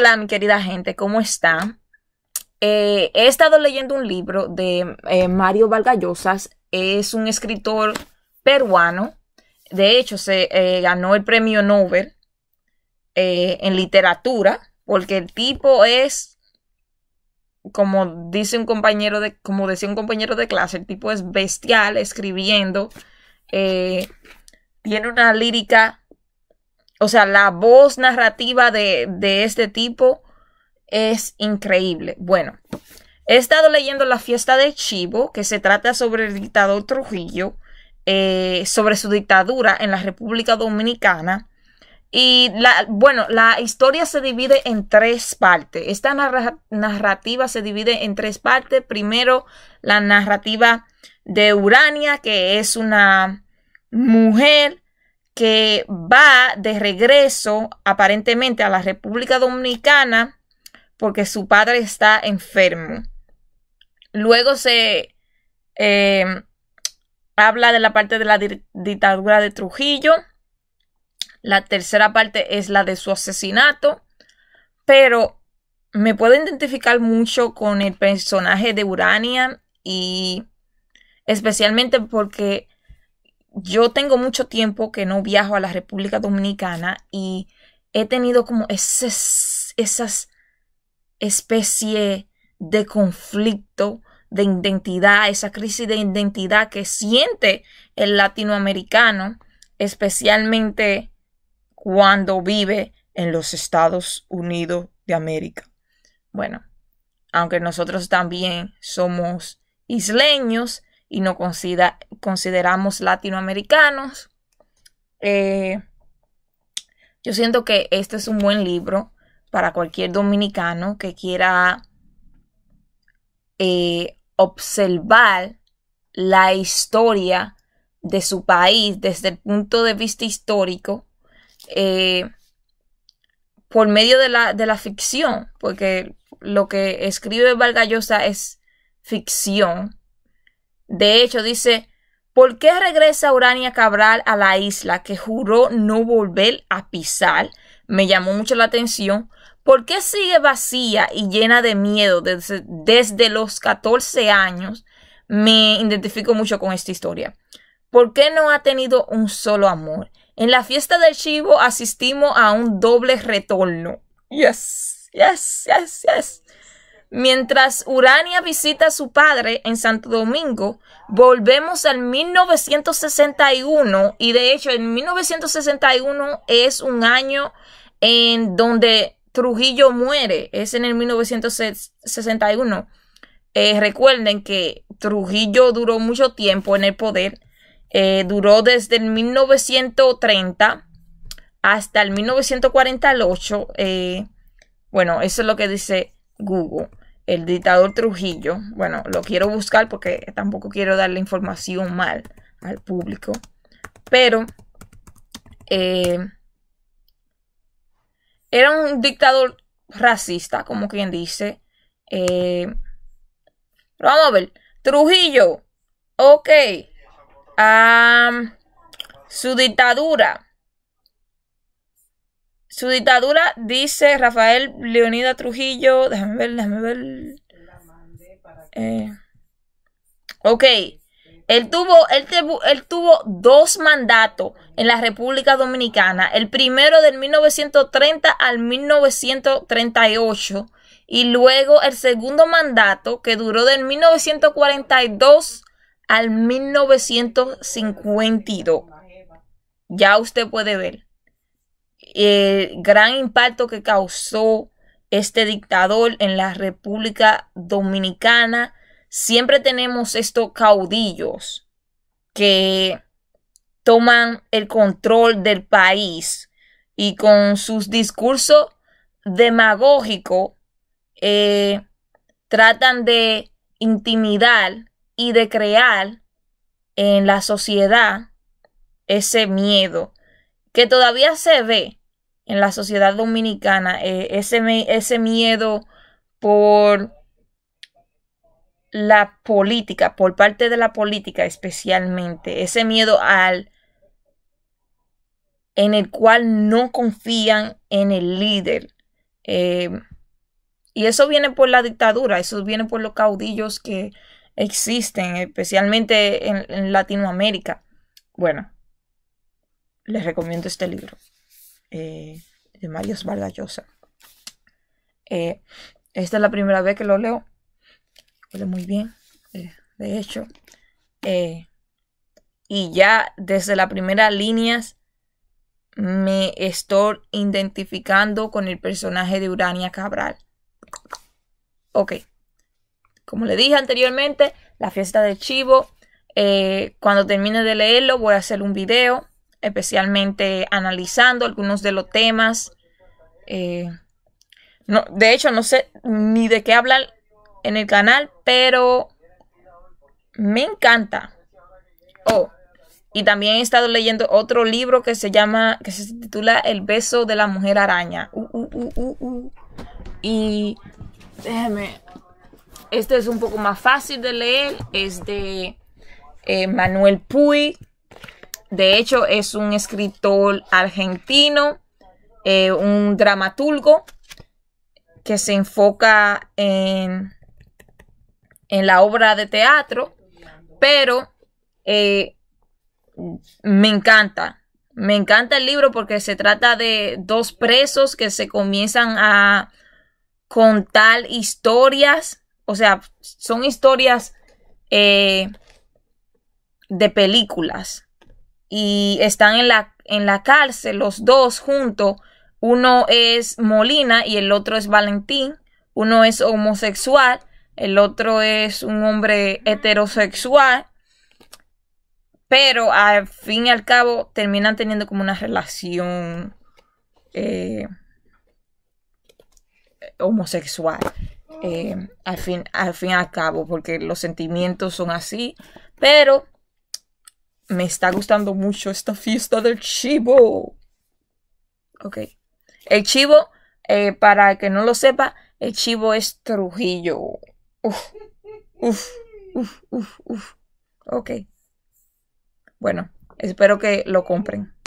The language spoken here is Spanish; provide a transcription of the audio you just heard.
Hola, mi querida gente, ¿cómo está? Eh, he estado leyendo un libro de eh, Mario Vargallosas. Es un escritor peruano. De hecho, se eh, ganó el premio Nobel en literatura porque el tipo es, como dice un compañero de, como decía un compañero de clase, el tipo es bestial escribiendo. tiene una lírica o sea, la voz narrativa de, este tipo es increíble. Bueno, he estado leyendo La fiesta de Chivo, que se trata sobre el dictador Trujillo, eh, sobre su dictadura en la República Dominicana. Y la, bueno, la historia se divide en tres partes. Esta narrativa se divide en tres partes. Primero, la narrativa de Urania, que es una mujer que va de regreso aparentemente a la República Dominicana porque su padre está enfermo. Luego se eh, habla de la parte de la dictadura de Trujillo. La tercera parte es la de su asesinato. Pero me puedo identificar mucho con el personaje de Urania y especialmente porque yo tengo mucho tiempo que no viajo a la República Dominicana y he tenido como esas, esas especie de conflicto de identidad, esa crisis de identidad que siente el latinoamericano, especialmente cuando vive en los Estados Unidos de América. Bueno, aunque nosotros también somos isleños, y no consideramos latinoamericanos. Eh, yo siento que este es un buen libro para cualquier dominicano que quiera eh, observar la historia de su país desde el punto de vista histórico eh, por medio de la, de la, ficción, porque lo que escribe Vargallosa es ficción de hecho, dice, ¿por qué regresa Urania Cabral a la isla que juró no volver a pisar? Me llamó mucho la atención. ¿Por qué sigue vacía y llena de miedo desde, los 14 años? Me identifico mucho con esta historia. ¿Por qué no ha tenido un solo amor? En la fiesta del chivo asistimos a un doble retorno. Yes, yes, yes, yes. Mientras Urania visita a su padre en Santo Domingo, volvemos al 1961 y de hecho en 1961 es un año en donde Trujillo muere, es en el 1961. Eh, recuerden que Trujillo duró mucho tiempo en el poder, eh, duró desde el 1930 hasta el 1948. Eh, bueno, eso es lo que dice Google el dictador Trujillo. Bueno, lo quiero buscar porque tampoco quiero darle información mal al público. Pero eh, era un dictador racista, como quien dice. Eh, vamos a ver. Trujillo. Ok. su dictadura su dictadura, dice Rafael Leonida Trujillo. Déjame ver, déjame ver. Eh, ok. Él tuvo, él tuvo dos mandatos en la República Dominicana. El primero del 1930 al 1938. Y luego el segundo mandato que duró del 1942 al 1952. Ya usted puede ver el gran impacto que causó este dictador en la República Dominicana. Siempre tenemos estos caudillos que toman el control del país y con sus discursos demagógicos eh, tratan de intimidar y de crear en la sociedad ese miedo que todavía se ve en la sociedad dominicana eh, ese, miedo por la política, por parte de la política especialmente, ese miedo al en el cual no confían en el líder. Em, y eso viene por la dictadura, eso viene por los caudillos que existen, especialmente en Latinoamérica. Bueno, les recomiendo este libro eh, de Marios Vargas eh, esta es la primera vez que lo leo. muy bien, eh, de hecho. y ya desde las primeras líneas me estoy identificando con el personaje de Urania Cabral. Ok. Como le dije anteriormente, la fiesta de chivo. cuando termine de leerlo voy a hacer un video especialmente analizando algunos de los temas. Eh, no, de hecho, no sé ni de qué hablar en el canal, pero me encanta. Oh, y también he estado leyendo otro libro que se llama, que se titula El beso de la mujer araña. Uh, uh, uh, y déjeme, este es un poco más fácil de leer, es de eh, Manuel Puy de hecho, es un escritor argentino, eh, un dramaturgo que se enfoca en, en la obra de teatro, pero eh, me encanta. Me encanta el libro porque se trata de dos presos que se comienzan a contar historias, o sea, son historias eh, de películas y están en la, en la cárcel los dos juntos. Uno es Molina y el otro es Valentín. Uno es homosexual, el otro es un hombre heterosexual. Pero al fin y al cabo terminan teniendo como una relación eh, homosexual. Eh, al, fin, al fin y al cabo, porque los sentimientos son así. Pero me está gustando mucho esta fiesta del chivo. Ok. El chivo, eh, para que no lo sepa, el chivo es Trujillo. Uf, uf, uf, uf, uf. Ok. Bueno, espero que lo compren.